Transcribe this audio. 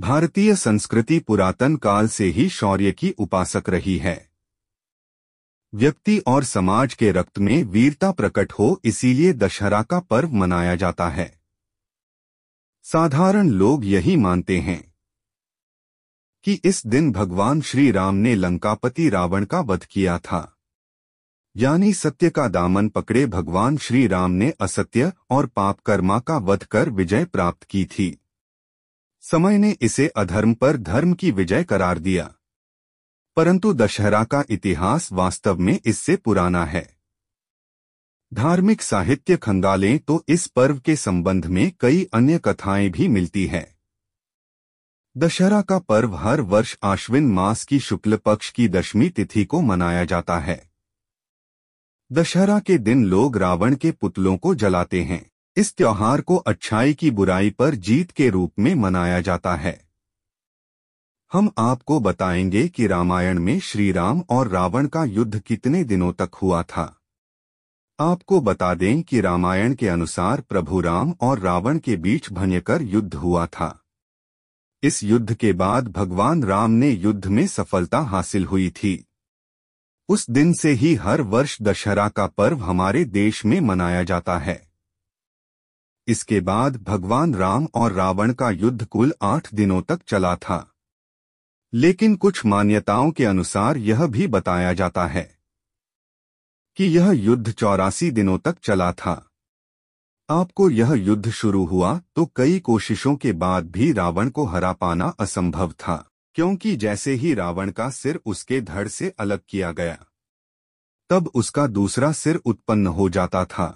भारतीय संस्कृति पुरातन काल से ही शौर्य की उपासक रही है व्यक्ति और समाज के रक्त में वीरता प्रकट हो इसीलिए दशहरा का पर्व मनाया जाता है साधारण लोग यही मानते हैं कि इस दिन भगवान श्री राम ने लंकापति रावण का वध किया था यानी सत्य का दामन पकड़े भगवान श्री राम ने असत्य और पाप कर्मा का वध कर विजय प्राप्त की थी समय ने इसे अधर्म पर धर्म की विजय करार दिया परंतु दशहरा का इतिहास वास्तव में इससे पुराना है धार्मिक साहित्य खंगालें तो इस पर्व के संबंध में कई अन्य कथाएं भी मिलती हैं दशहरा का पर्व हर वर्ष आश्विन मास की शुक्ल पक्ष की दशमी तिथि को मनाया जाता है दशहरा के दिन लोग रावण के पुतलों को जलाते हैं इस त्योहार को अच्छाई की बुराई पर जीत के रूप में मनाया जाता है हम आपको बताएंगे कि रामायण में श्री राम और रावण का युद्ध कितने दिनों तक हुआ था आपको बता दें कि रामायण के अनुसार प्रभु राम और रावण के बीच भयंकर युद्ध हुआ था इस युद्ध के बाद भगवान राम ने युद्ध में सफलता हासिल हुई थी उस दिन से ही हर वर्ष दशहरा का पर्व हमारे देश में मनाया जाता है इसके बाद भगवान राम और रावण का युद्ध कुल आठ दिनों तक चला था लेकिन कुछ मान्यताओं के अनुसार यह भी बताया जाता है कि यह युद्ध चौरासी दिनों तक चला था आपको यह युद्ध शुरू हुआ तो कई कोशिशों के बाद भी रावण को हरा पाना असंभव था क्योंकि जैसे ही रावण का सिर उसके धड़ से अलग किया गया तब उसका दूसरा सिर उत्पन्न हो जाता था